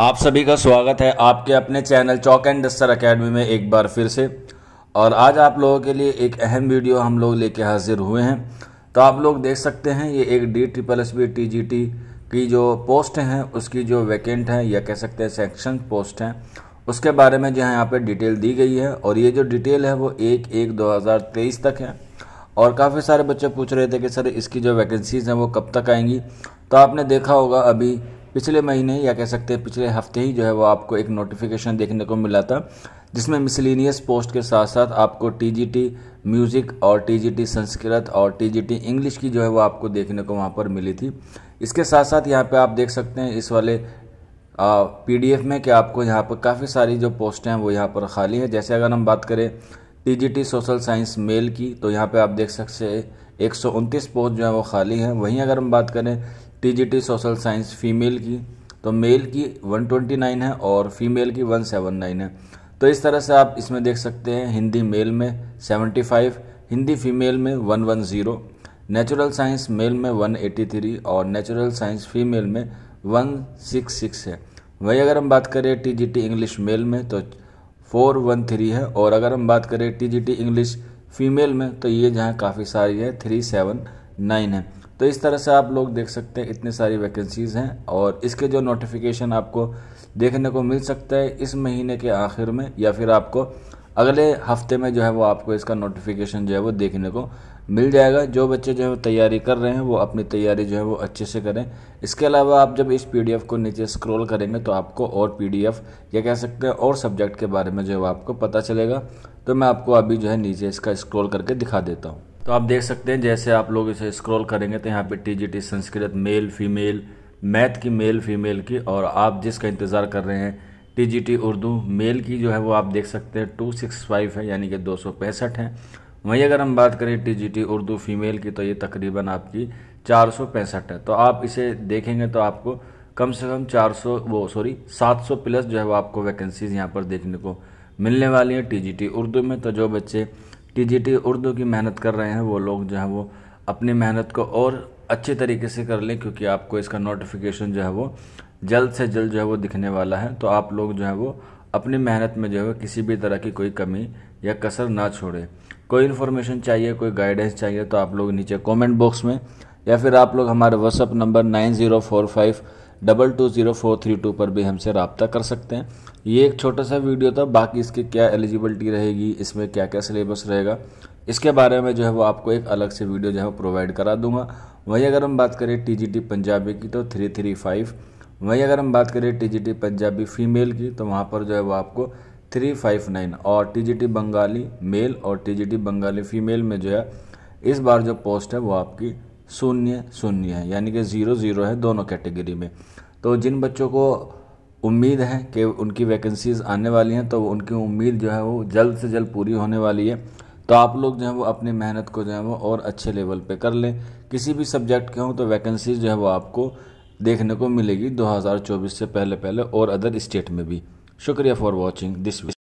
आप सभी का स्वागत है आपके अपने channel chalk and duster academy में एक बार फिर से और आज आप लोगों के लिए एक अहम वीडियो हम लोग लेके हाजिर हुए हैं तो आप लोग देख सकते हैं ये एक D triple S B T G T की जो पोस्ट हैं उसकी जो वैकेंट हैं या कह सकते हैं सेक्शन पोस्ट हैं उसके बारे में जो है यहाँ पर डिटेल दी गई है और ये जो डिटेल है वो एक एक दो हज़ार तेईस तक है और काफ़ी सारे बच्चे पूछ रहे थे कि सर इसकी जो वैकेंसीज़ हैं वो कब तक आएंगी तो आपने देखा होगा अभी पिछले महीने या कह सकते हैं पिछले हफ्ते ही जो है वो आपको एक नोटिफिकेशन देखने को मिला था जिसमें मिसलिनियस पोस्ट के साथ साथ आपको टी म्यूज़िक और टी संस्कृत और टी इंग्लिश की जो है वो आपको देखने को वहाँ पर मिली थी इसके साथ साथ यहाँ पे आप देख सकते हैं इस वाले पीडीएफ में कि आपको यहाँ पर काफ़ी सारी जो पोस्टें हैं वो यहाँ पर खाली हैं जैसे अगर हम बात करें टीजीटी सोशल साइंस मेल की तो यहाँ पे आप देख सकते हैं एक पोस्ट जो है वो खाली हैं वहीं अगर हम बात करें टी सोशल साइंस फीमेल की तो मेल की 129 है और फीमेल की 179 है तो इस तरह से आप इसमें देख सकते हैं हिंदी मेल में 75 हिंदी फीमेल में 110 नेचुरल साइंस मेल में 183 और नेचुरल साइंस फीमेल में 166 है वहीं अगर हम बात करें टी इंग्लिश मेल में तो 413 है और अगर हम बात करें टी इंग्लिश फीमेल में तो ये जहाँ काफ़ी सारी है 379 है तो इस तरह से आप लोग देख सकते हैं इतनी सारी वैकेंसीज़ हैं और इसके जो नोटिफिकेशन आपको देखने को मिल सकता है इस महीने के आखिर में या फिर आपको अगले हफ्ते में जो है वो आपको इसका नोटिफिकेशन जो है वो देखने को मिल जाएगा जो बच्चे जो है वो तैयारी कर रहे हैं वो अपनी तैयारी जो है वो अच्छे से करें इसके अलावा आप जब इस पीडीएफ को नीचे स्क्रॉल करेंगे तो आपको और पीडीएफ या कह सकते हैं और सब्जेक्ट के बारे में जो है वो आपको पता चलेगा तो मैं आपको अभी जो है नीचे इसका स्क्रॉल करके दिखा देता हूँ तो आप देख सकते हैं जैसे आप लोग इसे स्क्रॉल करेंगे तो यहाँ पे TGT Sanskrit male female math की मेल फीमेल की और आप जिसका इंतज़ार कर रहे हैं टीजीटी उर्दू मेल की जो है वो आप देख सकते हैं टू सिक्स फाइव है यानी कि दो सौ पैंसठ है वहीं अगर हम बात करें टीजीटी उर्दू फीमेल की तो ये तकरीबन आपकी चार सौ पैंसठ है तो आप इसे देखेंगे तो आपको कम से कम चार सौ वो सॉरी सात सौ प्लस जो है वो आपको वैकेंसीज़ यहाँ पर देखने को मिलने वाली हैं टीजीटी उर्दू में तो जो बच्चे टी जी टी उर्दू की मेहनत कर रहे हैं वो लोग जो है वो अपनी मेहनत को और अच्छे तरीके से कर लें क्योंकि आपको इसका नोटिफिकेशन जो है वो जल्द से जल्द जो है वो दिखने वाला है तो आप लोग जो है वो अपनी मेहनत में जो है किसी भी तरह की कोई कमी या कसर ना छोड़े कोई इन्फॉर्मेशन चाहिए कोई गाइडेंस चाहिए तो आप लोग नीचे कमेंट बॉक्स में या फिर आप लोग हमारे WhatsApp number nine zero four five double two zero four three two पर भी हमसे रबता कर सकते हैं ये एक छोटा सा वीडियो था बाकी इसकी क्या एलिजिबिलिटी रहेगी इसमें क्या क्या सिलेबस रहेगा इसके बारे में जो है वो आपको एक अलग से वीडियो जो है वो प्रोवाइड करा दूंगा वहीं अगर हम बात करें टी पंजाबी की तो थ्री थ्री फाइव वहीं अगर हम बात करें टी पंजाबी फीमेल की तो वहाँ पर जो है वो आपको थ्री फाइव नाइन और टी बंगाली मेल और टी बंगाली फीमेल में जो है इस बार जो पोस्ट है वो आपकी शून्य शून्य है यानी कि ज़ीरो ज़ीरो है दोनों कैटेगरी में तो जिन बच्चों को उम्मीद है कि उनकी वैकेंसीज़ आने वाली हैं तो उनकी उम्मीद जो है वो जल्द से जल्द पूरी होने वाली है तो आप लोग जो है वो अपनी मेहनत को जो है वो और अच्छे लेवल पे कर लें किसी भी सब्जेक्ट के हों तो वैकेंसीज जो है वो आपको देखने को मिलेगी 2024 से पहले पहले और अदर स्टेट में भी शुक्रिया फॉर वॉचिंग दिस